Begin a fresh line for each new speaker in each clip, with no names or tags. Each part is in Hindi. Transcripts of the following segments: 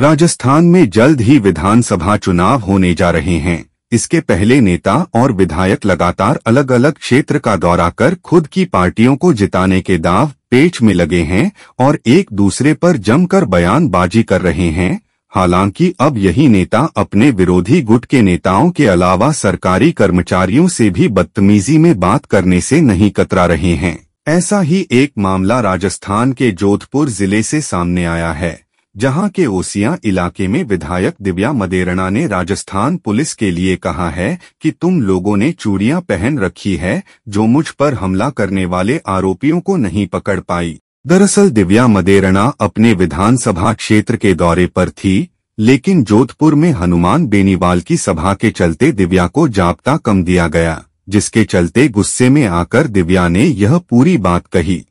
राजस्थान में जल्द ही विधानसभा चुनाव होने जा रहे हैं इसके पहले नेता और विधायक लगातार अलग अलग क्षेत्र का दौरा कर खुद की पार्टियों को जिताने के दाव पेच में लगे हैं और एक दूसरे पर जमकर बयानबाजी कर रहे हैं हालांकि अब यही नेता अपने विरोधी गुट के नेताओं के अलावा सरकारी कर्मचारियों से भी बदतमीजी में बात करने से नहीं कतरा रहे हैं ऐसा ही एक मामला राजस्थान के जोधपुर जिले से सामने आया है जहां के ओसिया इलाके में विधायक दिव्या मदेरणा ने राजस्थान पुलिस के लिए कहा है कि तुम लोगों ने चूड़ियां पहन रखी है जो मुझ पर हमला करने वाले आरोपियों को नहीं पकड़ पाई दरअसल दिव्या मदेरणा अपने विधानसभा क्षेत्र के दौरे पर थी लेकिन जोधपुर में हनुमान बेनीवाल की सभा के चलते दिव्या को जाप्ता कम दिया गया जिसके चलते गुस्से में आकर दिव्या ने यह पूरी बात कही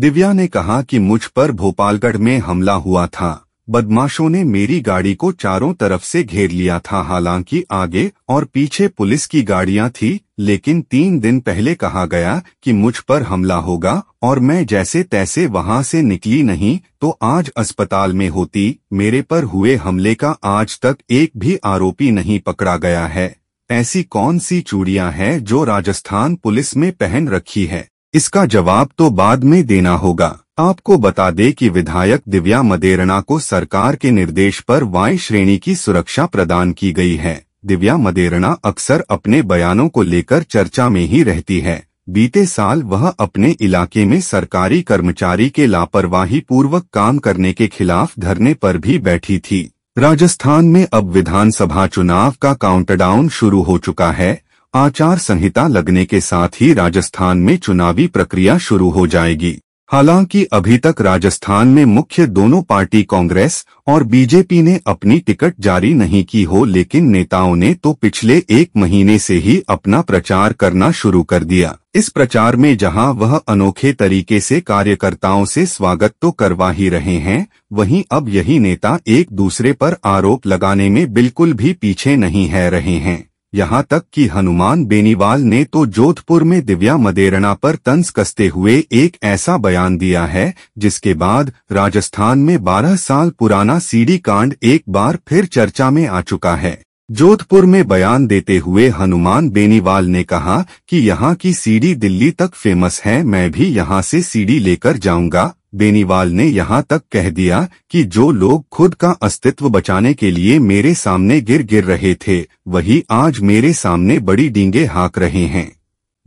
दिव्या ने कहा कि मुझ पर भोपालगढ़ में हमला हुआ था बदमाशों ने मेरी गाड़ी को चारों तरफ से घेर लिया था हालांकि आगे और पीछे पुलिस की गाड़ियां थी लेकिन तीन दिन पहले कहा गया कि मुझ पर हमला होगा और मैं जैसे तैसे वहां से निकली नहीं तो आज अस्पताल में होती मेरे पर हुए हमले का आज तक एक भी आरोपी नहीं पकड़ा गया है ऐसी कौन सी चूड़ियां हैं जो राजस्थान पुलिस में पहन रखी है इसका जवाब तो बाद में देना होगा आपको बता दें कि विधायक दिव्या मदेरणा को सरकार के निर्देश पर वाय श्रेणी की सुरक्षा प्रदान की गई है दिव्या मदेरणा अक्सर अपने बयानों को लेकर चर्चा में ही रहती है बीते साल वह अपने इलाके में सरकारी कर्मचारी के लापरवाही पूर्वक काम करने के खिलाफ धरने पर भी बैठी थी राजस्थान में अब विधानसभा चुनाव का काउंटडाउन शुरू हो चुका है आचार संहिता लगने के साथ ही राजस्थान में चुनावी प्रक्रिया शुरू हो जाएगी हालांकि अभी तक राजस्थान में मुख्य दोनों पार्टी कांग्रेस और बीजेपी ने अपनी टिकट जारी नहीं की हो लेकिन नेताओं ने तो पिछले एक महीने से ही अपना प्रचार करना शुरू कर दिया इस प्रचार में जहां वह अनोखे तरीके से कार्यकर्ताओं से स्वागत तो करवा ही रहे हैं वहीं अब यही नेता एक दूसरे पर आरोप लगाने में बिल्कुल भी पीछे नहीं है रहे हैं यहां तक कि हनुमान बेनीवाल ने तो जोधपुर में दिव्या मदेरणा पर तंज कसते हुए एक ऐसा बयान दिया है जिसके बाद राजस्थान में 12 साल पुराना सीडी कांड एक बार फिर चर्चा में आ चुका है जोधपुर में बयान देते हुए हनुमान बेनीवाल ने कहा कि यहाँ की सीडी दिल्ली तक फेमस है मैं भी यहाँ से सीडी लेकर जाऊंगा बेनीवाल ने यहाँ तक कह दिया कि जो लोग खुद का अस्तित्व बचाने के लिए मेरे सामने गिर गिर रहे थे वही आज मेरे सामने बड़ी डींगे हाक रहे हैं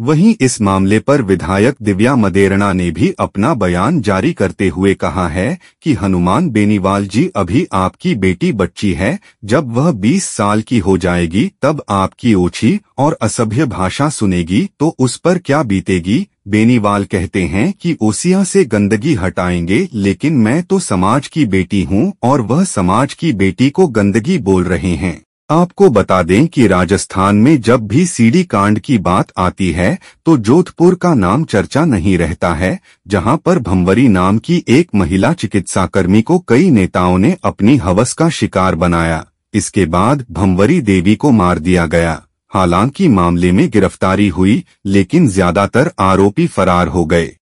वहीं इस मामले पर विधायक दिव्या मदेरणा ने भी अपना बयान जारी करते हुए कहा है कि हनुमान बेनीवाल जी अभी आपकी बेटी बच्ची है जब वह 20 साल की हो जाएगी तब आपकी ओछी और असभ्य भाषा सुनेगी तो उस पर क्या बीतेगी बेनीवाल कहते हैं कि ओसिया से गंदगी हटाएंगे लेकिन मैं तो समाज की बेटी हूं और वह समाज की बेटी को गंदगी बोल रहे हैं आपको बता दें कि राजस्थान में जब भी सीडी कांड की बात आती है तो जोधपुर का नाम चर्चा नहीं रहता है जहां पर भंवरी नाम की एक महिला चिकित्सा कर्मी को कई नेताओं ने अपनी हवस का शिकार बनाया इसके बाद भंवरी देवी को मार दिया गया हालांकि मामले में गिरफ्तारी हुई लेकिन ज्यादातर आरोपी फरार हो गए